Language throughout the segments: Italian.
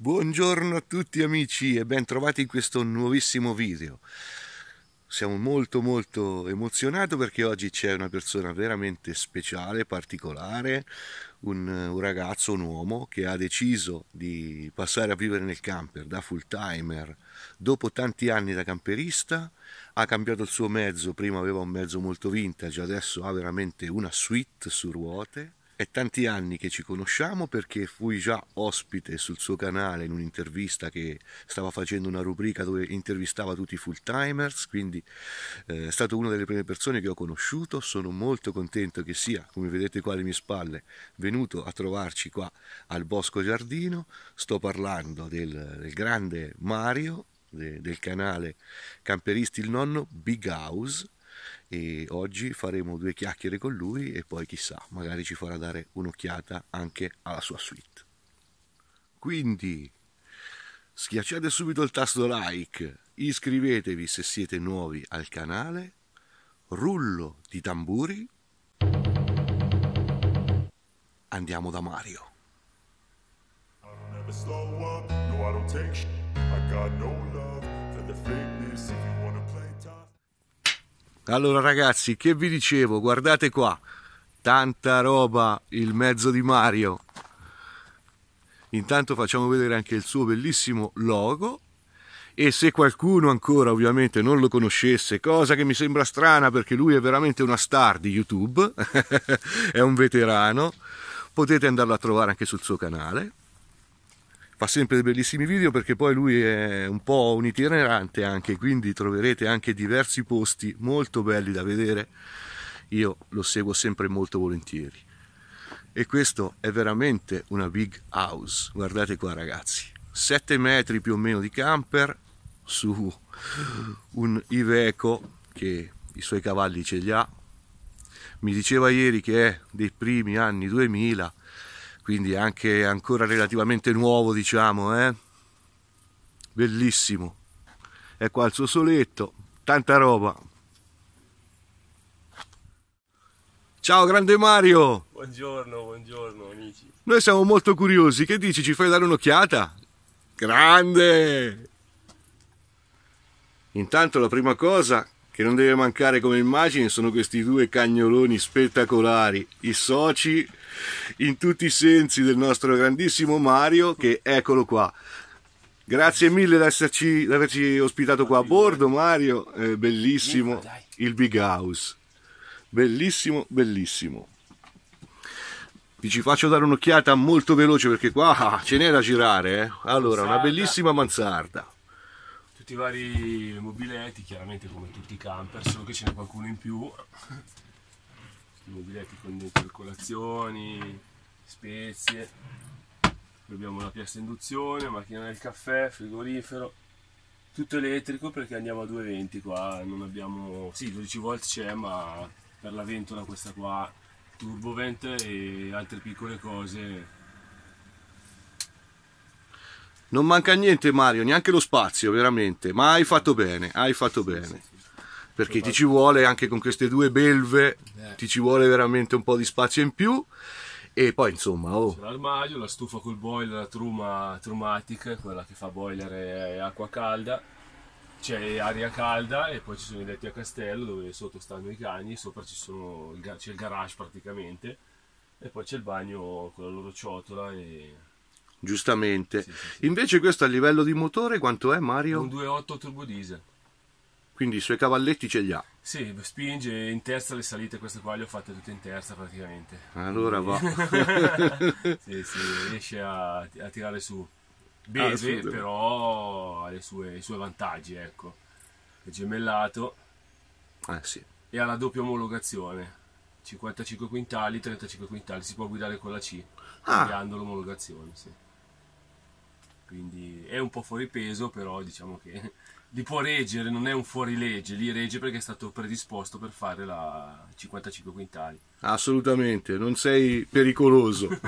Buongiorno a tutti amici e ben trovati in questo nuovissimo video. Siamo molto molto emozionati perché oggi c'è una persona veramente speciale, particolare, un, un, ragazzo, un uomo che ha deciso di passare a vivere nel camper da full timer dopo tanti anni da camperista, ha cambiato il suo mezzo, prima aveva un mezzo molto vintage, adesso ha veramente una suite su ruote è tanti anni che ci conosciamo perché fui già ospite sul suo canale in un'intervista che stava facendo una rubrica dove intervistava tutti i full timers, quindi eh, è stato una delle prime persone che ho conosciuto, sono molto contento che sia, come vedete qua alle mie spalle, venuto a trovarci qua al Bosco Giardino, sto parlando del, del grande Mario de, del canale Camperisti il nonno Big House e oggi faremo due chiacchiere con lui e poi chissà, magari ci farà dare un'occhiata anche alla sua suite. Quindi schiacciate subito il tasto like, iscrivetevi se siete nuovi al canale, rullo di tamburi, andiamo da Mario. I got no love for the fakeness if you want allora ragazzi, che vi dicevo, guardate qua, tanta roba, il mezzo di Mario. Intanto facciamo vedere anche il suo bellissimo logo e se qualcuno ancora ovviamente non lo conoscesse, cosa che mi sembra strana perché lui è veramente una star di YouTube, è un veterano, potete andarlo a trovare anche sul suo canale fa sempre dei bellissimi video perché poi lui è un po' un itinerante anche, quindi troverete anche diversi posti molto belli da vedere. Io lo seguo sempre molto volentieri. E questo è veramente una big house, guardate qua ragazzi, 7 metri più o meno di camper su un Iveco che i suoi cavalli ce li ha. Mi diceva ieri che è dei primi anni 2000, quindi anche ancora relativamente nuovo diciamo eh? bellissimo è qua il suo soletto tanta roba ciao grande Mario buongiorno buongiorno amici noi siamo molto curiosi che dici ci fai dare un'occhiata grande intanto la prima cosa che non deve mancare come immagine sono questi due cagnoloni spettacolari, i soci in tutti i sensi del nostro grandissimo Mario, che eccolo qua. Grazie mille di averci ospitato qua a bordo, Mario. Eh, bellissimo il Big House. Bellissimo, bellissimo. Vi ci faccio dare un'occhiata molto veloce perché qua ah, ce n'è da girare. Eh? Allora, una bellissima mansarda tutti i vari mobiletti, chiaramente come tutti i camper, solo che ce n'è qualcuno in più. Questi mobiletti con dentro le colazioni, spezie. Qui abbiamo la piastra induzione, macchina del caffè, frigorifero. Tutto elettrico perché andiamo a 220 qua, non abbiamo... sì 12 volt c'è ma per la ventola questa qua, turbovent e altre piccole cose non manca niente Mario, neanche lo spazio, veramente. Ma hai fatto bene, hai fatto bene. Perché ti ci vuole anche con queste due belve, ti ci vuole veramente un po' di spazio in più. E poi insomma, oh. l'armadio, la stufa col boiler, la truma trumatica, quella che fa boiler e acqua calda c'è aria calda e poi ci sono i letti a castello dove sotto stanno i cani, sopra c'è il garage praticamente e poi c'è il bagno con la loro ciotola e giustamente. Sì, sì, sì. Invece questo a livello di motore quanto è Mario? Un 2.8 turbo diesel. Quindi i suoi cavalletti ce li ha. Sì, spinge in terza le salite, queste qua le ho fatte tutte in terza praticamente. Allora va. sì, sì, riesce a, a tirare su. Beve ah, però ha sue, i suoi vantaggi, ecco. È gemellato. Eh sì. E ha la doppia omologazione. 55 quintali, 35 quintali, si può guidare con la C, ah. cambiando l'omologazione. Sì quindi è un po' fuori peso, però diciamo che li può reggere, non è un fuorilegge, li regge perché è stato predisposto per fare la 55 quintali. Assolutamente, non sei pericoloso.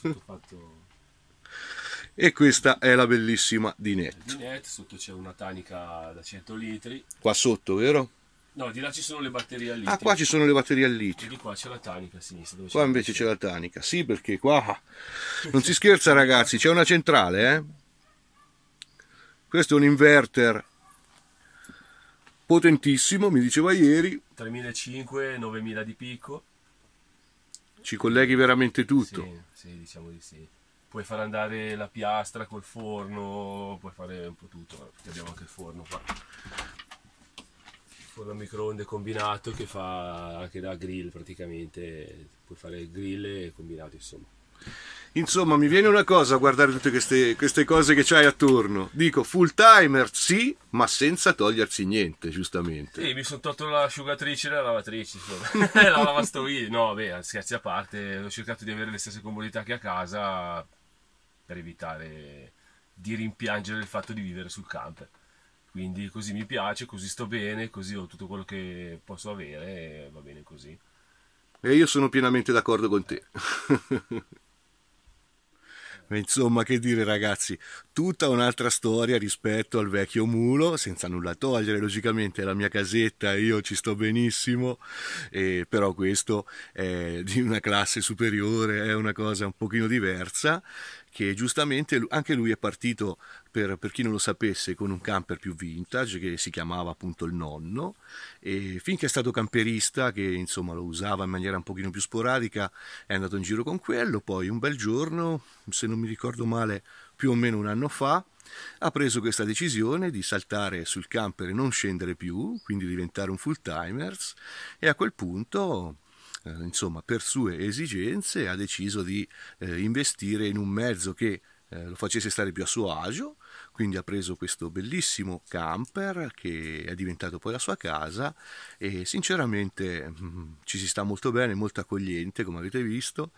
no, fatto... e questa è la bellissima dinette. Dinette, sotto c'è una tanica da 100 litri. Qua sotto, vero? No, di là ci sono le batterie al litio. Ah, qua ci sono le batterie al litio. E qua c'è la tanica a sinistra. qua c'è invece c'è la tanica. Sì, perché qua non si scherza, ragazzi, c'è una centrale, eh? Questo è un inverter potentissimo, mi diceva ieri. 3.500-9.000 di picco. Ci colleghi veramente tutto. Sì, sì, diciamo di sì. Puoi far andare la piastra col forno, puoi fare un po' tutto, abbiamo anche il forno qua forno a microonde combinato che fa anche da grill praticamente puoi fare grill e combinato insomma insomma mi viene una cosa a guardare tutte queste, queste cose che c'hai attorno dico full timer sì ma senza togliersi niente giustamente sì mi sono tolto l'asciugatrice e la lavatrice insomma la lavastoviglie no beh scherzi a parte ho cercato di avere le stesse comodità che a casa per evitare di rimpiangere il fatto di vivere sul camper quindi così mi piace, così sto bene, così ho tutto quello che posso avere e va bene così. E io sono pienamente d'accordo con te. Insomma, che dire ragazzi, tutta un'altra storia rispetto al vecchio mulo, senza nulla togliere, logicamente è la mia casetta, io ci sto benissimo, eh, però questo è di una classe superiore, è una cosa un pochino diversa che giustamente anche lui è partito, per, per, chi non lo sapesse, con un camper più vintage che si chiamava appunto il nonno e finché è stato camperista, che insomma lo usava in maniera un pochino più sporadica, è andato in giro con quello, poi un bel giorno, se non mi ricordo male, più o meno un anno fa, ha preso questa decisione di saltare sul camper e non scendere più, quindi diventare un full timers e a quel punto eh, insomma, per sue esigenze ha deciso di eh, investire in un mezzo che eh, lo facesse stare più a suo agio, quindi ha preso questo bellissimo camper che è diventato poi la sua casa e sinceramente mm, ci si sta molto bene, molto accogliente come avete visto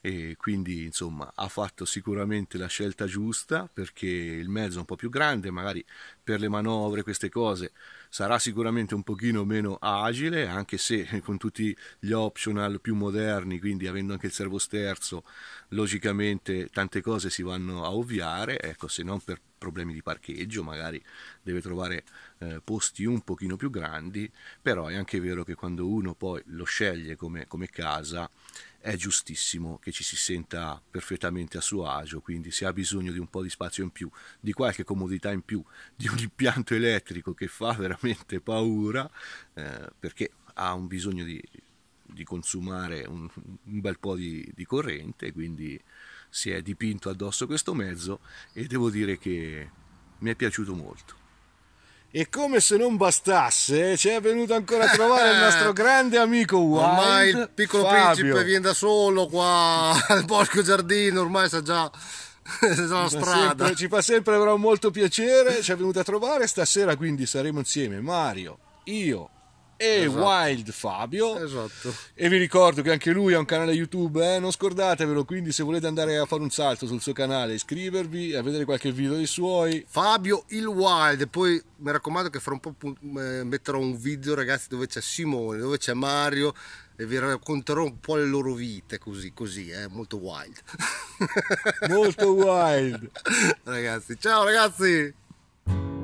e quindi insomma ha fatto sicuramente la scelta giusta perché il mezzo è un po' più grande, magari per le manovre queste cose sarà sicuramente un pochino meno agile anche se eh, con tutti gli optional più moderni quindi avendo anche il servo sterzo logicamente tante cose si vanno a ovviare ecco se non per problemi di parcheggio, magari deve trovare eh, posti un pochino più grandi, però è anche vero che quando uno poi lo sceglie come, come casa è giustissimo che ci si senta perfettamente a suo agio, quindi se ha bisogno di un po' di spazio in più, di qualche comodità in più, di un impianto elettrico che fa veramente paura, eh, perché ha un bisogno di di consumare un, un, bel po' di, di corrente, quindi si è dipinto addosso questo mezzo e devo dire che mi è piaciuto molto. E come se non bastasse, eh, ci è venuto ancora a trovare il nostro grande amico Wild. Ormai il piccolo Fabio. principe viene da solo qua al Bosco Giardino, ormai sa già la strada. Sempre, ci fa sempre però molto piacere, ci è venuto a trovare stasera, quindi saremo insieme Mario, io, e esatto. Wild Fabio. Esatto. E vi ricordo che anche lui ha un canale YouTube, eh? non scordatevelo, quindi se volete andare a fare un salto sul suo canale, iscrivervi, a vedere qualche video dei suoi. Fabio il Wild, e poi mi raccomando che fra un po' eh, metterò un video ragazzi dove c'è Simone, dove c'è Mario e vi racconterò un po' le loro vite così, così, eh? molto wild. molto wild. ragazzi, ciao ragazzi.